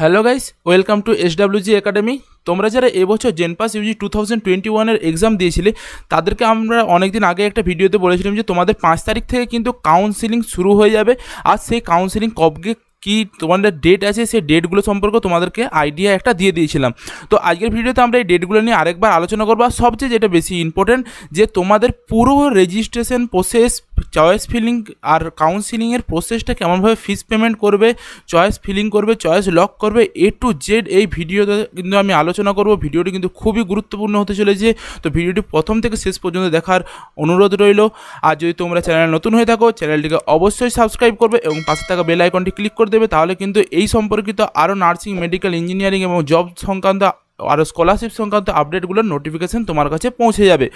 hello guys welcome to SWG academy তোমরা যারা এবছর JENPAS UG two thousand twenty ওয়ানের এক্সাম দিয়েছিলে তাদেরকে আমরা অনেকদিন আগে একটা ভিডিওতে বলেছিলাম যে তোমাদের পাঁচ তারিখ থেকে কিন্তু কাউন্সিলিং শুরু হয়ে যাবে আর সেই কাউন্সিলিং কবকে কী তোমাদের ডেট আছে সেই ডেটগুলো সম্পর্কে তোমাদেরকে আইডিয়া একটা দিয়ে দিয়েছিলাম তো আজকের ভিডিওতে আমরা এই ডেটগুলো নিয়ে আরেকবার আলোচনা করবো আর সবচেয়ে যেটা বেশি ইম্পর্টেন্ট যে তোমাদের পুরো রেজিস্ট্রেশন প্রসেস চয়েস ফিলিং আর কাউন্সিলিংয়ের প্রসেসটা কেমনভাবে ফিস পেমেন্ট করবে চয়েস ফিলিং করবে চয়েস লক করবে এ টু জেড এই ভিডিওতে কিন্তু আমি আলোচনা করব ভিডিওটি কিন্তু খুবই গুরুত্বপূর্ণ হতে চলেছে তো ভিডিওটি প্রথম থেকে শেষ পর্যন্ত দেখার অনুরোধ রইল আর যদি তোমরা চ্যানেল নতুন হয়ে থাকো চ্যানেলটিকে অবশ্যই সাবস্ক্রাইব করবে এবং পাশে থাকা বেল আইকনটি ক্লিক করে দেবে তাহলে কিন্তু এই সম্পর্কিত আরও নার্সিং মেডিকেল ইঞ্জিনিয়ারিং এবং জব সংক্রান্ত আরও স্কলারশিপ সংক্রান্ত আপডেটগুলোর নোটিফিকেশান তোমার কাছে পৌঁছে যাবে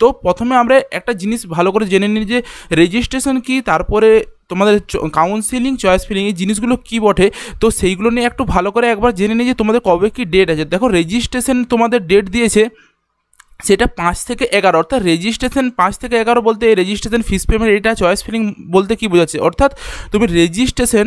তো প্রথমে আমরা একটা জিনিস ভালো করে জেনে নিই যে রেজিস্ট্রেশন কি তারপরে তোমাদের কাউন্সিলিং চয়েস ফিলিং এই জিনিসগুলো কী বটে তো সেইগুলো নিয়ে একটু ভালো করে একবার জেনে নিই যে তোমাদের কবে কি ডেট আছে দেখো রেজিস্ট্রেশন তোমাদের ডেট দিয়েছে সেটা পাঁচ থেকে এগারো অর্থাৎ রেজিস্ট্রেশন পাঁচ থেকে এগারো বলতে এই রেজিস্ট্রেশন ফিস পেমেন্ট এটা চয়েস ফিলিং বলতে কী বোঝাচ্ছে অর্থাৎ তুমি রেজিস্ট্রেশন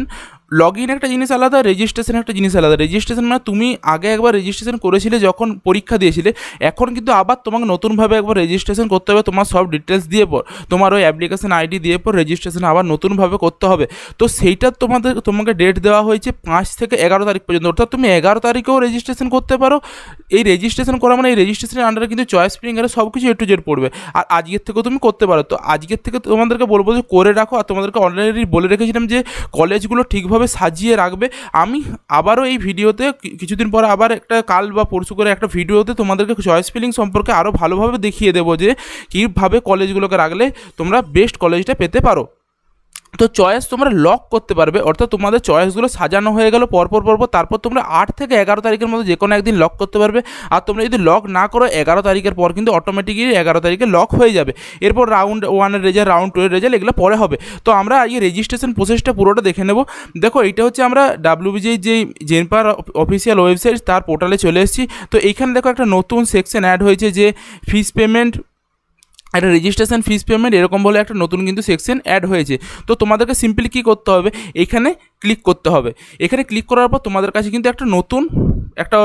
লগ ইন একটা জিনিস আলাদা রেজিস্ট্রেশন একটা জিনিস আলাদা রেজিস্ট্রেশন মানে তুমি আগে একবার রেজিস্ট্রেশন করেছিলে যখন পরীক্ষা দিয়েছিলে এখন কিন্তু আবার তোমাকে নতুনভাবে একবার রেজিস্ট্রেশন করতে হবে তোমার সব ডিটেলস দিয়ে পর তোমার ওই অ্যাপ্লিকেশন আইডি দিয়ে পর রেজিস্ট্রেশন আবার নতুনভাবে করতে হবে তো সেইটা তোমাদের তোমাকে ডেট দেওয়া হয়েছে পাঁচ থেকে এগারো তারিখ পর্যন্ত অর্থাৎ তুমি এগারো তারিখেও রেজিস্ট্রেশন করতে পারো এই রেজিস্ট্রেশন করা মানে এই রেজিস্ট্রেশনের আন্ডারে কিন্তু চয়েস প্রিঙ্গারে সব কিছু এ টু জেড পড়বে আর আজকের থেকেও তুমি করতে পারো তো আজকের থেকে তোমাদেরকে বলবো যে করে রাখো আর তোমাদেরকে অলরেডি বলে রেখেছিলাম যে কলেজগুলো ঠিকভাবে সুন্দরভাবে সাজিয়ে রাখবে আমি আবারও এই ভিডিওতে কিছুদিন পর আবার একটা কাল বা পরশু করে একটা ভিডিওতে তোমাদেরকে চয়েস ফিলিং সম্পর্কে আরও ভালোভাবে দেখিয়ে দেবো যে কীভাবে কলেজগুলোকে রাখলে তোমরা বেস্ট কলেজটা পেতে পারো তো চয়েস তোমরা লক করতে পারবে অর্থাৎ তোমাদের চয়েসগুলো সাজানো হয়ে গেল পরপর পরপর তারপর তোমরা আট থেকে এগারো তারিখের মধ্যে যে কোনো একদিন লক করতে পারবে আর তোমরা যদি লক না করো এগারো তারিখের পর কিন্তু অটোমেটিকলি এগারো তারিখে লক হয়ে যাবে এরপর রাউন্ড ওয়ানের রেজাল্ট রাউন্ড টু এর রেজাল্ট এগুলো পরে হবে তো আমরা এই রেজিস্ট্রেশন প্রসেসটা পুরোটা দেখে নেব দেখো এটা হচ্ছে আমরা ডাব্লিউবিজি যে জেনপার অফিসিয়াল ওয়েবসাইট তার পোর্টালে চলে এসেছি তো এইখানে দেখো একটা নতুন সেকশন অ্যাড হয়েছে যে ফিস পেমেন্ট একটা রেজিস্ট্রেশন ফিস পেমেন্ট এরকম বলে একটা নতুন কিন্তু সেকশন অ্যাড হয়েছে তো তোমাদেরকে সিম্পলি কী করতে হবে এখানে ক্লিক করতে হবে এখানে ক্লিক করার পর তোমাদের কাছে কিন্তু একটা নতুন একটা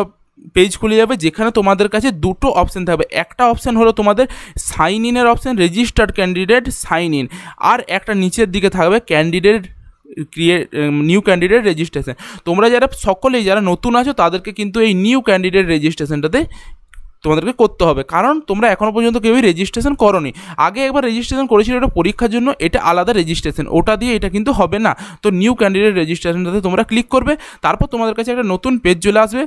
পেজ খুলে যাবে যেখানে তোমাদের কাছে দুটো অপশান থাকবে একটা অপশান হলো তোমাদের সাইন ইনের option registered candidate sign in আর একটা নিচের দিকে থাকবে candidate create new candidate registration তোমরা যারা সকলেই যারা নতুন আছো তাদেরকে কিন্তু এই নিউ ক্যান্ডিডেট রেজিস্ট্রেশনটাতে তোমাদেরকে করতে হবে কারণ তোমরা এখনও পর্যন্ত কেউই রেজিস্ট্রেশন করনি আগে একবার রেজিস্ট্রেশন করেছিল এটা পরীক্ষার জন্য এটা আলাদা রেজিস্ট্রেশন ওটা দিয়ে এটা কিন্তু হবে না তো নিউ ক্যান্ডিডেট রেজিস্ট্রেশনটাতে তোমরা ক্লিক করবে তারপর তোমাদের কাছে একটা নতুন পেজ চলে আসবে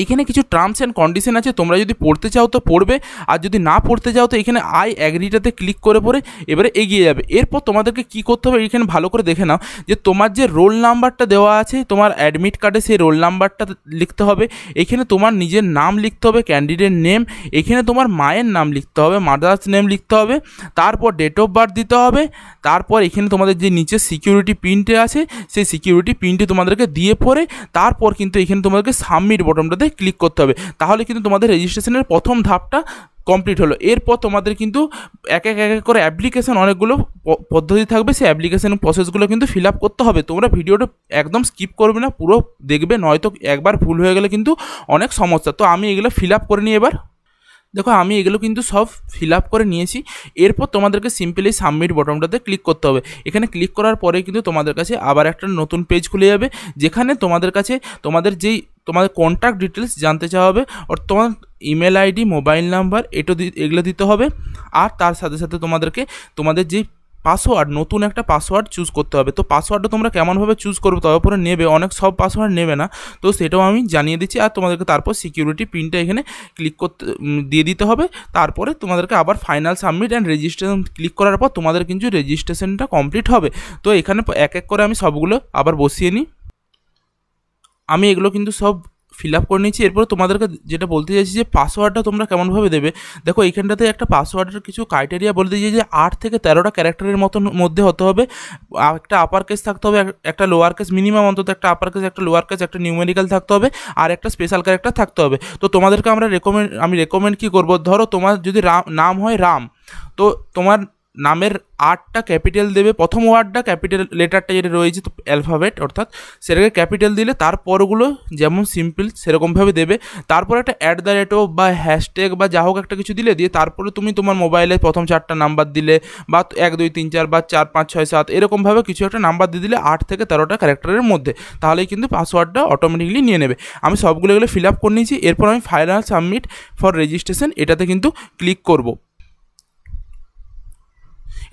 এইখানে কিছু টার্মস অ্যান্ড কন্ডিশন আছে তোমরা যদি পড়তে চাও তো পড়বে আর যদি না পড়তে চাও তো এখানে আই অ্যাগ্রিটাতে ক্লিক করে পরে এবারে এগিয়ে যাবে এরপর তোমাদেরকে কি করতে হবে এইখানে ভালো করে দেখে নাও যে তোমার যে রোল নাম্বারটা দেওয়া আছে তোমার অ্যাডমিট কার্ডে সেই রোল নাম্বারটা লিখতে হবে এখানে তোমার নিজের নাম লিখতে হবে ক্যান্ডিডেট নেম এখানে তোমার মায়ের নাম লিখতে হবে মাদার্স নেম লিখতে হবে তারপর ডেট অফ বার্থ দিতে হবে তারপর এখানে তোমাদের যে নিচে সিকিউরিটি পিনটে আছে সেই সিকিউরিটি পিনটি তোমাদেরকে দিয়ে পরে তারপর কিন্তু এখানে তোমাদেরকে সাবমিট বটনটা তোমাদের ক্লিক করতে হবে তাহলে কিন্তু তোমাদের রেজিস্ট্রেশনের প্রথম ধাপটা কমপ্লিট হলো এরপর তোমাদের কিন্তু এক এক এক করে অ্যাপ্লিকেশান অনেকগুলো পদ্ধতি থাকবে সেই অ্যাপ্লিকেশান প্রসেসগুলো কিন্তু ফিল আপ করতে হবে তোমরা ভিডিওটা একদম স্কিপ করবে না পুরো দেখবে নয়তো একবার ভুল হয়ে গেলে কিন্তু অনেক সমস্যা তো আমি এগুলো ফিল আপ করে নিই এবার দেখো আমি এগুলো কিন্তু সব ফিল আপ করে নিয়েছি এরপর তোমাদেরকে সিম্পলি সাবমিট বটনটাতে ক্লিক করতে হবে এখানে ক্লিক করার পরে কিন্তু তোমাদের কাছে আবার একটা নতুন পেজ খুলে যাবে যেখানে তোমাদের কাছে তোমাদের যেই তোমাদের কন্ট্যাক্ট ডিটেলস জানতে চাওয়া হবে আর তোমার ইমেল আইডি মোবাইল নাম্বার এটো এগুলো দিতে হবে আর তার সাথে সাথে তোমাদেরকে তোমাদের যে পাসওয়ার্ড নতুন একটা পাসওয়ার্ড চুজ করতে হবে তো পাসওয়ার্ডটা তোমরা কেমনভাবে চুজ করবে তার উপরে নেবে অনেক সব পাসওয়ার্ড নেবে না তো সেটাও আমি জানিয়ে দিচ্ছি আর তোমাদেরকে তারপর সিকিউরিটি পিনটা এখানে ক্লিক করতে দিয়ে দিতে হবে তারপরে তোমাদেরকে আবার final submit and registration click করার পর তোমাদের কিন্তু রেজিস্ট্রেশনটা কমপ্লিট হবে তো এখানে এক এক করে আমি সবগুলো আবার বসিয়ে নিই আমি এগুলো কিন্তু সব ফিল আপ করে নিয়েছি এরপর তোমাদেরকে যেটা বলতে চাইছি যে পাসওয়ার্ডটা তোমরা কেমনভাবে দেবে দেখো এইখানটাতে একটা পাসওয়ার্ডের কিছু ক্রাইটেরিয়া বলে দিয়েছি যে আট থেকে তেরোটা ক্যারেক্টারের মতন মধ্যে হতে হবে একটা আপার কেস থাকতে হবে একটা লোয়ার কেস মিনিমাম অন্তত একটা আপার কেস একটা লোয়ার কেস একটা নিউমেরিক্যাল থাকতে হবে আর একটা স্পেশাল ক্যারেক্টার থাকতে হবে তো তোমাদেরকে আমরা রেকমেন্ড আমি রেকমেন্ড কী করবো ধরো তোমার যদি রাম নাম হয় রাম তো তোমার নামের আটটা ক্যাপিটাল দেবে প্রথম ওয়ার্ডটা ক্যাপিটাল লেটারটা যেটা রয়েছে অ্যালফাবেট অর্থাৎ সেটাকে ক্যাপিটাল দিলে তারপরগুলো যেমন সিম্পল সেরকমভাবে দেবে তারপর একটা অ্যাট দ্য রেটও বা হ্যাশট্যাগ বা যা হোক একটা কিছু দিলে দিয়ে তারপরে তুমি তোমার মোবাইলে প্রথম চারটা নাম্বার দিলে বা এক দুই তিন চার বা চার পাঁচ ছয় সাত এরকমভাবে কিছু একটা নাম্বার দিয়ে দিলে আট থেকে তেরোটা ক্যারেক্টারের মধ্যে তাহলেই কিন্তু পাসওয়ার্ডটা অটোমেটিকলি নিয়ে নেবে আমি সবগুলো এগুলো ফিল আপ করে নিয়েছি এরপর আমি ফাইনাল সাবমিট ফর রেজিস্ট্রেশন এটাতে কিন্তু ক্লিক করবো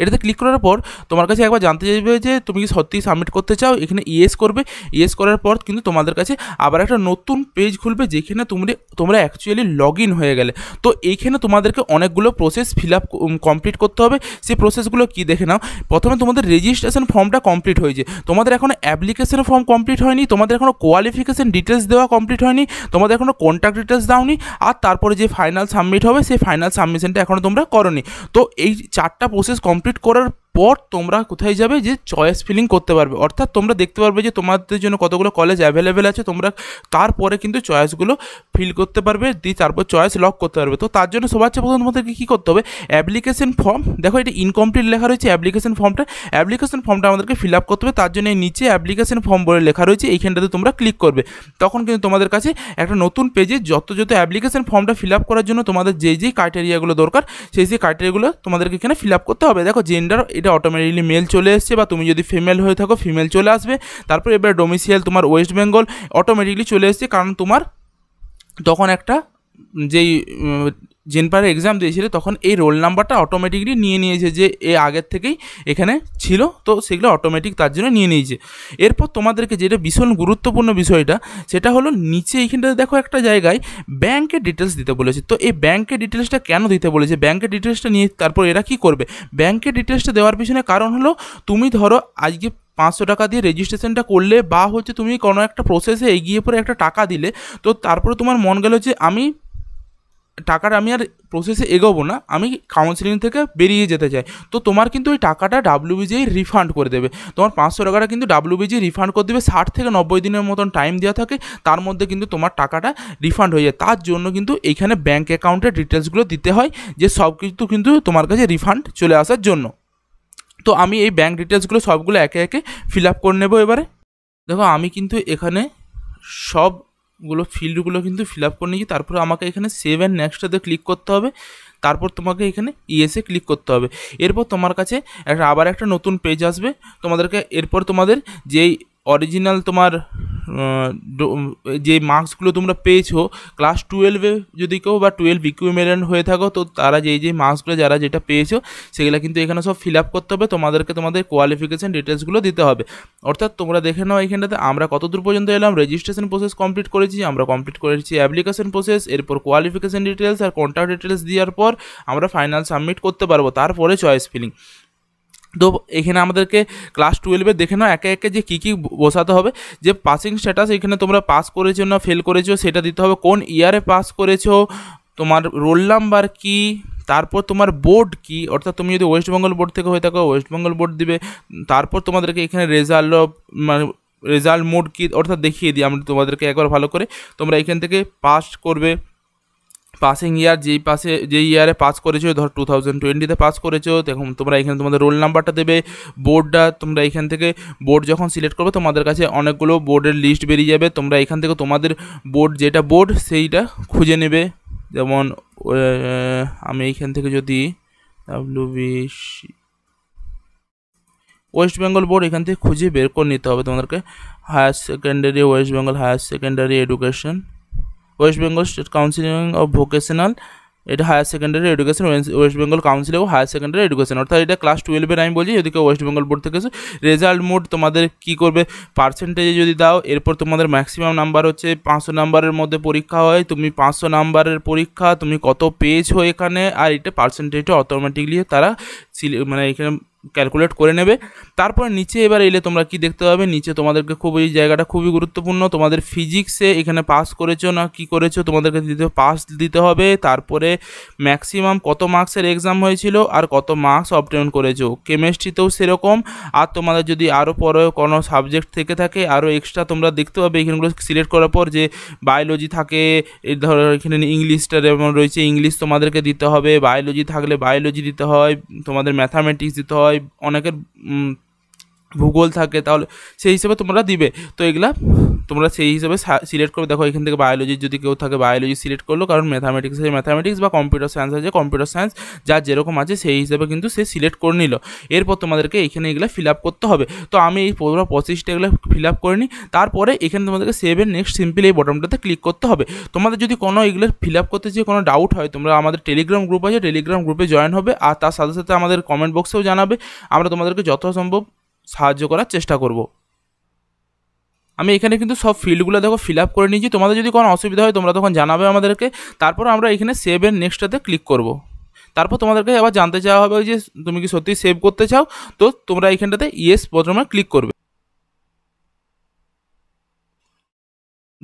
এটাতে ক্লিক করার পর তোমার কাছে একবার জানতে চাইবে যে তুমি কি সত্যি সাবমিট করতে চাও এখানে ইয়েস করবে ইয়েস করার পর কিন্তু তোমাদের কাছে আবার একটা নতুন পেজ খুলবে যেখানে তোমরা তোমরা অ্যাকচুয়ালি লগ ইন হয়ে গেলে তো এইখানে তোমাদেরকে অনেকগুলো প্রসেস ফিল আপ কমপ্লিট করতে হবে সেই প্রসেসগুলো কি দেখে নাও প্রথমে তোমাদের রেজিস্ট্রেশন ফর্মটা কমপ্লিট হয়েছে তোমাদের এখনও অ্যাপ্লিকেশন ফর্ম কমপ্লিট হয়নি তোমাদের এখনও কোয়ালিফিকেশান ডিটেলস দেওয়া কমপ্লিট হয়নি তোমাদের এখনও কন্ট্যাক্ট ডিটেলস দাওনি আর তারপরে যে ফাইনাল সাবমিট হবে সেই ফাইনাল সাবমিশনটা এখনও তোমরা করো তো এই চারটা প্রসেস কমপ্লিট কমপ্লিট করার পর তোমরা কোথায় যাবে যে চয়েস ফিলিং করতে পারবে অর্থাৎ তোমরা দেখতে পারবে যে তোমাদের জন্য কতগুলো কলেজ অ্যাভেলেবেল আছে তোমরা তারপরে কিন্তু চয়েসগুলো ফিল করতে পারবে দিয়ে তারপর চয়েস লক করতে পারবে তো তার জন্য সবার চেয়ে প্রথম তোমাদেরকে কী করতে হবে অ্যাপ্লিকেশন ফর্ম দেখো এটা ইনকমপ্লিট লেখা রয়েছে অ্যাপ্লিকেশন ফর্মটা অ্যাপ্লিকেশন ফর্মটা আমাদেরকে ফিল আপ করতে হবে তার জন্য এই নিচে অ্যাপ্লিকেশন ফর্ম বলে লেখা রয়েছে এইখানটাতে তোমরা ক্লিক করবে তখন কিন্তু তোমাদের কাছে একটা নতুন পেজে যত যত অ্যাপ্লিকেশন ফর্মটা ফিল আপ করার জন্য তোমাদের যে যেই ক্রাইটেরিয়াগুলো দরকার সেই সেই ক্রাইটেরিয়াগুলো তোমাদেরকে এখানে ফিল আপ করতে হবে দেখো জেন্ডার এটা অটোমেটিকলি মেল চলে এসছে বা তুমি যদি ফিমেল হয়ে থাকো ফিমেল চলে আসবে তারপর এবার ডোমিসিয়াল তোমার ওয়েস্ট বেঙ্গল অটোমেটিকলি চলে এসছে কারণ তোমার তখন একটা যেই জেনপারে এক্সাম দিয়েছিল তখন এই রোল নাম্বারটা অটোমেটিকলি নিয়ে নিয়েছে যে এ আগের থেকেই এখানে ছিল তো সেগুলো অটোমেটিক তার জন্য নিয়ে নিয়েছে এরপর তোমাদেরকে যেটা ভীষণ গুরুত্বপূর্ণ বিষয়টা সেটা হলো নিচে এইখানটাতে দেখো একটা জায়গায় ব্যাংকের ডিটেলস দিতে বলেছে তো এই ব্যাংকের ডিটেলসটা কেন দিতে বলেছে ব্যাংকের ডিটেলসটা নিয়ে তারপর এরা কি করবে ব্যাংকের ডিটেলসটা দেওয়ার পিছনে কারণ হলো তুমি ধরো আজকে পাঁচশো টাকা দিয়ে রেজিস্ট্রেশনটা করলে বা হচ্ছে তুমি কোনো একটা প্রসেসে এগিয়ে পরে একটা টাকা দিলে তো তারপরে তোমার মন গেল যে আমি টাকাটা আমি আর প্রসেসে এগোবো না আমি কাউন্সিলিং থেকে বেরিয়ে যেতে চাই তো তোমার কিন্তু ওই টাকাটা ডাব্লিউবিজিআই রিফান্ড করে দেবে তোমার পাঁচশো টাকাটা কিন্তু ডাব্লিউবিজি রিফান্ড করে দেবে ষাট থেকে নব্বই দিনের মতন টাইম দেওয়া থাকে তার মধ্যে কিন্তু তোমার টাকাটা রিফান্ড হয়ে যায় তার জন্য কিন্তু এইখানে ব্যাঙ্ক অ্যাকাউন্টের ডিটেলসগুলো দিতে হয় যে সব কিছু কিন্তু তোমার কাছে রিফান্ড চলে আসার জন্য তো আমি এই ব্যাঙ্ক ডিটেলসগুলো সবগুলো একে একে ফিল আপ করে নেবো এবারে দেখো আমি কিন্তু এখানে সব গুলো ফিল্ডগুলো কিন্তু ফিল আপ করে নিয়েছি তারপর আমাকে এখানে সেভ অ্যান্ড নেক্সটাতে ক্লিক করতে হবে তারপর তোমাকে এখানে ইএসে ক্লিক করতে হবে এরপর তোমার কাছে একটা আবার একটা নতুন পেজ আসবে তোমাদেরকে এরপর তোমাদের যেই অরিজিনাল তোমার যে মার্কসগুলো তোমরা পেয়েছো ক্লাস টুয়েলভে যদি কেউ বা টুয়েলভ ইকুইমেন্ট হয়ে থাকো তো তারা যেই যেই মার্কসগুলো যারা যেটা পেয়েছো সেগুলো কিন্তু এখানে সব ফিল আপ করতে হবে তোমাদেরকে তোমাদের কোয়ালিফিকেশান ডিটেলসগুলো দিতে হবে অর্থাৎ তোমরা দেখে নাও এখানটাতে আমরা কতদূর পর্যন্ত এলাম রেজিস্ট্রেশন প্রসেস কমপ্লিট করেছি আমরা কমপ্লিট করেছি অ্যাপ্লিকেশন প্রসেস এরপর কোয়ালিফিকেশান ডিটেলস আর কন্ট্যাক্ট ডিটেলস দেওয়ার পর আমরা ফাইনাল সাবমিট করতে পারবো তারপরে চয়েস ফিলিং তো এখানে আমাদেরকে ক্লাস টুয়েলভে দেখে নাও একে একে যে কী কী বসাতে হবে যে পাসিং স্ট্যাটাস এখানে তোমরা পাস করেছো না ফেল করেছো সেটা দিতে হবে কোন ইয়ারে পাস করেছো তোমার রোল নাম্বার কী তারপর তোমার বোর্ড কি অর্থাৎ তুমি যদি ওয়েস্ট বেঙ্গল বোর্ড থেকে হয়ে থাকো ওয়েস্ট বেঙ্গল বোর্ড দিবে তারপর তোমাদেরকে এখানে রেজাল্ট মানে রেজাল্ট মোড কি অর্থাৎ দেখিয়ে দিই আমরা তোমাদেরকে একবার ভালো করে তোমরা এখান থেকে পাস করবে পাসিং ইয়ার যেই পাসে যেই ইয়ারে পাস করেছো ধর টু থাউজেন্ড টোয়েন্টিতে পাস করেছো তখন তোমরা এখানে তোমাদের রোল নাম্বারটা দেবে বোর্ডটা তোমরা এখান থেকে বোর্ড যখন সিলেক্ট করবে তোমাদের কাছে অনেকগুলো বোর্ডের লিস্ট বেরিয়ে যাবে তোমরা এখান থেকে তোমাদের বোর্ড যেটা বোর্ড সেইটা খুঁজে নেবে যেমন আমি এইখান থেকে যদি ডাব্লিউ ওয়েস্ট বেঙ্গল বোর্ড এখান থেকে খুঁজে বের করে নিতে হবে তোমাদেরকে higher secondary West Bengal higher secondary education West Bengal state counselling of vocational এটা higher secondary education West Bengal council এবং হায়ার সেকেন্ডারি এডুকেশন অর্থাৎ এটা ক্লাস টুয়েলভের আমি বলছি যদি কেউ ওয়েস্ট বেঙ্গল বোর্ড থেকে রেজাল্ট মোড তোমাদের কি করবে পার্সেন্টেজে যদি দাও এরপর তোমাদের ম্যাক্সিমাম নাম্বার হচ্ছে পাঁচশো নাম্বারের মধ্যে পরীক্ষা হয় তুমি পাঁচশো নাম্বারের পরীক্ষা তুমি কত পেয়েছো এখানে আর এটা পার্সেন্টেজটা অটোমেটিকলি তারা মানে এখানে ক্যালকুলেট করে নেবে তারপর নিচে এবার এলে তোমরা কি দেখতে পাবে নিচে তোমাদেরকে খুব এই জায়গাটা খুবই গুরুত্বপূর্ণ তোমাদের ফিজিক্সে এখানে পাস করেছো না কি করেছো তোমাদেরকে দিতে পাস দিতে হবে তারপরে ম্যাক্সিমাম কত মার্কসের এক্সাম হয়েছিল আর কত মার্কস অবটেন করেছো কেমিস্ট্রিতেও সেরকম আর তোমাদের যদি আরও পরে কোনো সাবজেক্ট থেকে থাকে আরও এক্সট্রা তোমরা দেখতে পাবে এখানেগুলো সিলেক্ট করার পর যে বায়োলজি থাকে ধরো এখানে ইংলিশটা যেমন রয়েছে ইংলিশ তোমাদেরকে দিতে হবে বায়োলজি থাকলে বায়োলজি দিতে হয় তোমাদের ম্যাথামেটিক্স দিতে হয় হয় অনেকের ভূগোল থাকে তাহলে সেই হিসেবে তোমরা দিবে তো এগুলা তোমরা সেই হিসেবে সিলেক্ট করে দেখো এখান থেকে বায়োলজি যদি কেউ থাকে বায়োলজি সিলেক্ট করলো কারণ ম্যাথামেটিক্স আছে ম্যাথামেটিক্স বা কম্পিউটার সায়েন্স আছে কম্পিউটার সায়েন্স যা যেরকম আছে সেই হিসেবে কিন্তু সে সিলেক্ট করে নিল এরপর তোমাদেরকে এখানে এগুলো ফিল আপ করতে হবে তো আমি এই পুরো প্রসেসটা এগুলো ফিল আপ করে নিই তারপরে এখানে তোমাদেরকে সেভেন নেক্সট সিম্পলি এই বটনটাতে ক্লিক করতে হবে তোমাদের যদি কোনো এগুলো ফিল আপ করতে চেয়ে কোনো ডাউট হয় তোমরা আমাদের টেলিগ্রাম গ্রুপ আছে টেলিগ্রাম গ্রুপে জয়েন হবে আর তার সাথে সাথে আমাদের কমেন্ট বক্সেও জানাবে আমরা তোমাদেরকে যথাসম্ভব সাহায্য করার চেষ্টা করব আমি এখানে কিন্তু সব ফিল্ডগুলো দেখো ফিল আপ করে নিয়েছি তোমাদের যদি কোনো অসুবিধা হয় তোমরা তখন জানাবে আমাদেরকে তারপর আমরা এখানে সেভ এর নেক্সটাতে ক্লিক করব তারপর তোমাদেরকে আবার জানতে চাওয়া হবে যে তুমি কি সত্যি সেভ করতে চাও তো তোমরা এখানটাতে ইয়েস প্রথমে ক্লিক করবে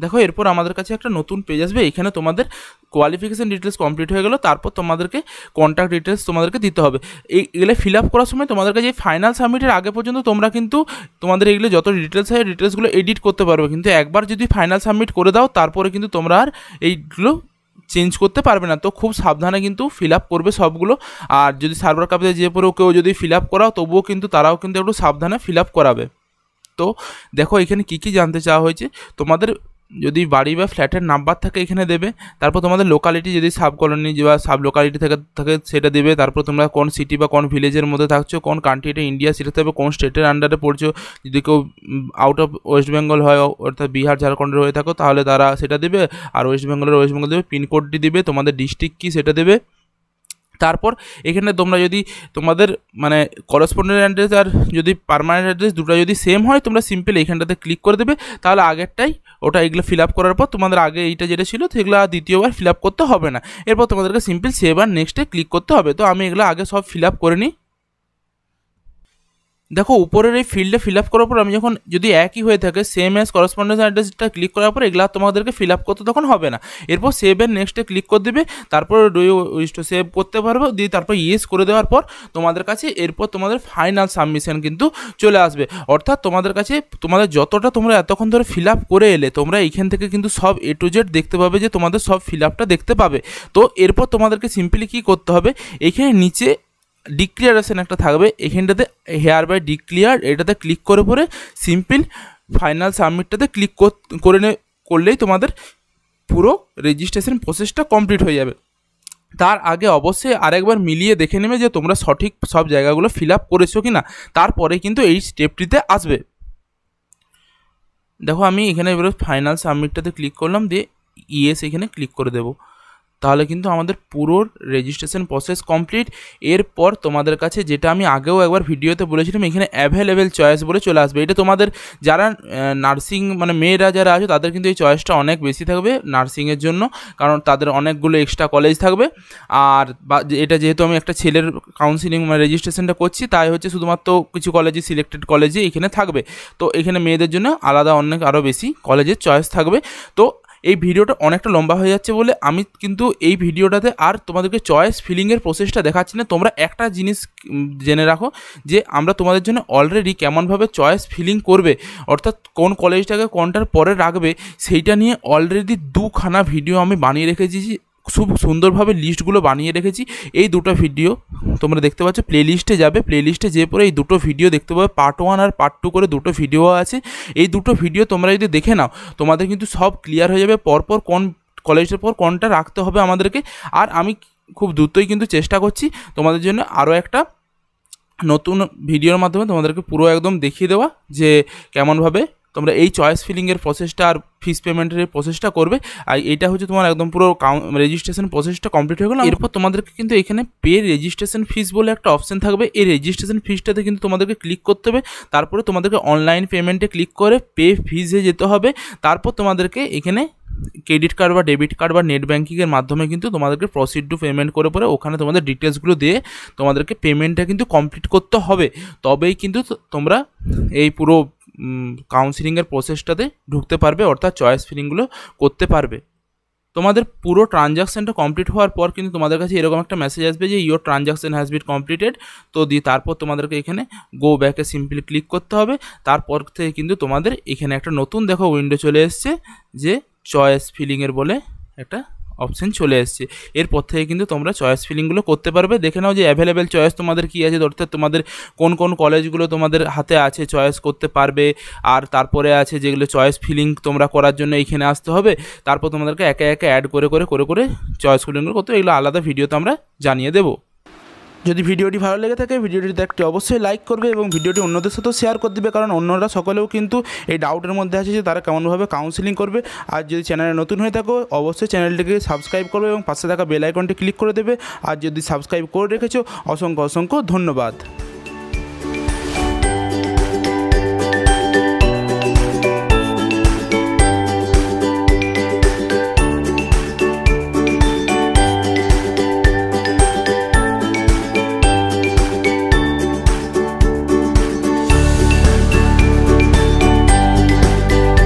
দেখো এরপর আমাদের কাছে একটা নতুন পেজ আসবে এখানে তোমাদের কোয়ালিফিকেশান ডিটেলস কমপ্লিট হয়ে গেলো তারপর তোমাদেরকে কন্ট্যাক্ট ডিটেলস তোমাদেরকে দিতে হবে এই এগুলো ফিল আপ করার সময় তোমাদেরকে যে ফাইনাল সাবমিটের আগে পর্যন্ত তোমরা কিন্তু তোমাদের এগুলো যত ডিটেলস হয় ডিটেলসগুলো এডিট করতে পারবে কিন্তু একবার যদি ফাইনাল সাবমিট করে দাও তারপরে কিন্তু তোমরা আর এইগুলো চেঞ্জ করতে পারবে না তো খুব সাবধানে কিন্তু ফিল আপ করবে সবগুলো আর যদি সার্ভার কাপে যে পরেও কেউ যদি ফিল আপ করাও তবুও কিন্তু তারাও কিন্তু একটু সাবধানে ফিল আপ করাবে তো দেখো এখানে কী কী জানতে চাওয়া হয়েছে তোমাদের যদি বাড়ি বা ফ্ল্যাটের নাম্বার থাকে এখানে দেবে তারপর তোমাদের লোকালিটি যদি সাব কলোনি বা সাব লোকালিটি থেকে থাকে সেটা দেবে তারপর তোমরা কোন সিটি বা কোন ভিলেজের মধ্যে থাকছো কোন কান্ট্রি এটা ইন্ডিয়া সেটা থাকবে কোন স্টেটের আন্ডারে পড়ছো যদি কেউ আউট অফ ওয়েস্ট বেঙ্গল হয় অর্থাৎ বিহার ঝাড়খণ্ডের হয়ে থাকো তাহলে তারা সেটা দেবে আর ওয়েস্ট বেঙ্গলের ওয়েস্ট বেঙ্গল দেবে পিনকোডটি দেবে তোমাদের ডিস্ট্রিক্ট কী সেটা দেবে তারপর এখানে তোমরা যদি তোমাদের মানে করসপন্ডেন্ট অ্যাড্রেস আর যদি পারমানেন্ট অ্যাড্রেস দুটো যদি সেম হয় তোমরা সিম্পল এখানটাতে ক্লিক করে দেবে তাহলে আগেরটাই ওটা এগুলো ফিল আপ করার পর তোমাদের আগে এইটা যেটা ছিল সেগুলো দ্বিতীয়বার ফিল আপ করতে হবে না এরপর তোমাদেরকে সিম্পল সেভ আর নেক্সটে ক্লিক করতে হবে তো আমি এগুলো আগে সব ফিল আপ করে নিই দেখো উপরের এই ফিল্ডে ফিল আপ করার পর আমি যখন যদি একই হয়ে থাকে সেম অ্যাজ করসপন্ডেন্স অ্যাড্রেসটা ক্লিক করার পর এগুলো তোমাদেরকে ফিল আপ করতে তখন হবে না এরপর সেভ এর নেক্সটে ক্লিক করে দেবে তারপর টু সেভ করতে পারবে দিয়ে তারপর ইয়েস করে দেওয়ার পর তোমাদের কাছে এরপর তোমাদের ফাইনাল সাবমিশন কিন্তু চলে আসবে অর্থাৎ তোমাদের কাছে তোমাদের যতটা তোমরা এতক্ষণ ধরে ফিল আপ করে এলে তোমরা এইখান থেকে কিন্তু সব এ টু জেড দেখতে পাবে যে তোমাদের সব ফিল আপটা দেখতে পাবে তো এরপর তোমাদেরকে সিম্পলি কী করতে হবে এখানে নিচে ডিক্লিয়ারেশন একটা থাকবে এখানটাতে হেয়ার বাই ডিক্লিয়ার এটাতে ক্লিক করে পরে সিম্পল ফাইনাল সাবমিটটাতে ক্লিক করে করলেই তোমাদের পুরো রেজিস্ট্রেশন প্রসেসটা কমপ্লিট হয়ে যাবে তার আগে অবশ্যই আরেকবার মিলিয়ে দেখে নেবে যে তোমরা সঠিক সব জায়গাগুলো ফিল আপ করেছো কি না তারপরে কিন্তু এই স্টেপটিতে আসবে দেখো আমি এখানে এবারে ফাইনাল সাবমিটটাতে ক্লিক করলাম দিয়ে ইএস এখানে ক্লিক করে দেবো তাহলে কিন্তু আমাদের পুরো রেজিস্ট্রেশন প্রসেস কমপ্লিট এরপর তোমাদের কাছে যেটা আমি আগেও একবার ভিডিওতে বলেছিলাম এখানে অ্যাভেলেবেল চয়েস বলে চলে আসবে এটা তোমাদের যারা নার্সিং মানে মেয়েরা যারা আছে তাদের কিন্তু এই চয়েসটা অনেক বেশি থাকবে নার্সিংয়ের জন্য কারণ তাদের অনেকগুলো এক্সট্রা কলেজ থাকবে আর এটা যেহেতু আমি একটা ছেলের কাউন্সিলিং মানে রেজিস্ট্রেশনটা করছি তাই হচ্ছে শুধুমাত্র কিছু কলেজে সিলেক্টেড কলেজে এখানে থাকবে তো এখানে মেয়েদের জন্য আলাদা অনেক আরও বেশি কলেজের চয়েস থাকবে তো এই ভিডিওটা অনেকটা লম্বা হয়ে যাচ্ছে বলে আমি কিন্তু এই ভিডিওটাতে আর তোমাদেরকে চয়েস ফিলিংয়ের প্রসেসটা দেখাচ্ছি না তোমরা একটা জিনিস জেনে রাখো যে আমরা তোমাদের জন্য অলরেডি কেমনভাবে চয়েস ফিলিং করবে অর্থাৎ কোন কলেজটাকে কোনটার পরে রাখবে সেইটা নিয়ে অলরেডি দুখানা ভিডিও আমি বানিয়ে রেখেছি খুব সুন্দরভাবে লিস্টগুলো বানিয়ে রেখেছি এই দুটো ভিডিও তোমরা দেখতে পাচ্ছ প্লেলিস্টে যাবে প্লেলিস্টে যে পরে এই দুটো ভিডিও দেখতে পাবে পার্ট ওয়ান আর পার্ট টু করে দুটো ভিডিও আছে এই দুটো ভিডিও তোমরা যদি দেখে নাও তোমাদের কিন্তু সব ক্লিয়ার হয়ে যাবে পরপর কোন কলেজের পর কোনটা রাখতে হবে আমাদেরকে আর আমি খুব দ্রুতই কিন্তু চেষ্টা করছি তোমাদের জন্য আরও একটা নতুন ভিডিওর মাধ্যমে তোমাদেরকে পুরো একদম দেখিয়ে দেওয়া যে কেমনভাবে তোমরা এই চয়েস ফিলিংয়ের প্রসেসটা আর ফিস পেমেন্টের প্রসেসটা করবে আর এটা হচ্ছে তোমার একদম পুরো রেজিস্ট্রেশন প্রসেসটা কমপ্লিট হয়ে গেল এরপর তোমাদেরকে কিন্তু এখানে পে রেজিস্ট্রেশন ফিস বলে একটা অপশন থাকবে এই রেজিস্ট্রেশন ফিসটাতে কিন্তু তোমাদেরকে ক্লিক করতে হবে তারপরে তোমাদেরকে অনলাইন পেমেন্টে ক্লিক করে পে ফিজে যেতে হবে তারপর তোমাদেরকে এখানে ক্রেডিট কার্ড বা ডেবিট কার্ড বা নেট ব্যাঙ্কিংয়ের মাধ্যমে কিন্তু তোমাদেরকে প্রসিড টু পেমেন্ট করে পরে ওখানে তোমাদের ডিটেলসগুলো দিয়ে তোমাদেরকে পেমেন্টটা কিন্তু কমপ্লিট করতে হবে তবেই কিন্তু তোমরা এই পুরো কাউন্সিলিংয়ের প্রসেসটাতে ঢুকতে পারবে অর্থাৎ চয়েস ফিলিংগুলো করতে পারবে তোমাদের পুরো ট্রানজাকশানটা কমপ্লিট হওয়ার পর কিন্তু তোমাদের কাছে এরকম একটা মেসেজ আসবে যে your transaction has been completed তো দিয়ে তারপর তোমাদেরকে এখানে গো ব্যাকে সিম্পলি ক্লিক করতে হবে তারপর থেকে কিন্তু তোমাদের এখানে একটা নতুন দেখো উইন্ডো চলে এসছে যে চয়েস ফিলিংয়ের বলে একটা অপশান চলে আসছে এরপর থেকে কিন্তু তোমরা চয়েস ফিলিংগুলো করতে পারবে দেখে নাও যে অ্যাভেলেবেল চয়েস তোমাদের কী আছে অর্থাৎ তোমাদের কোন কোন কলেজগুলো তোমাদের হাতে আছে চয়েস করতে পারবে আর তারপরে আছে যেগুলো চয়েস ফিলিং তোমরা করার জন্য এইখানে আসতে হবে তারপর তোমাদেরকে একে একে অ্যাড করে করে করে করে চয়েস ফিলিংগুলো করতে এগুলো আলাদা ভিডিও তো আমরা জানিয়ে দেবো যদি ভিডিওটি ভালো লেগে থাকে ভিডিওটিতে একটি অবশ্যই লাইক করবে এবং ভিডিওটি অন্যদের সাথেও শেয়ার করে দিবে কারণ অন্যরা সকলেও কিন্তু এই ডাউটের মধ্যে আছে যে তারা কেমনভাবে কাউন্সিলিং করবে আর যদি চ্যানেলে নতুন হয়ে থাকো অবশ্যই চ্যানেলটিকে সাবস্ক্রাইব করবে এবং পাশে থাকা বেল আইকনটি ক্লিক করে দেবে আর যদি সাবস্ক্রাইব করে রেখেছো অসংখ্য অসংখ্য ধন্যবাদ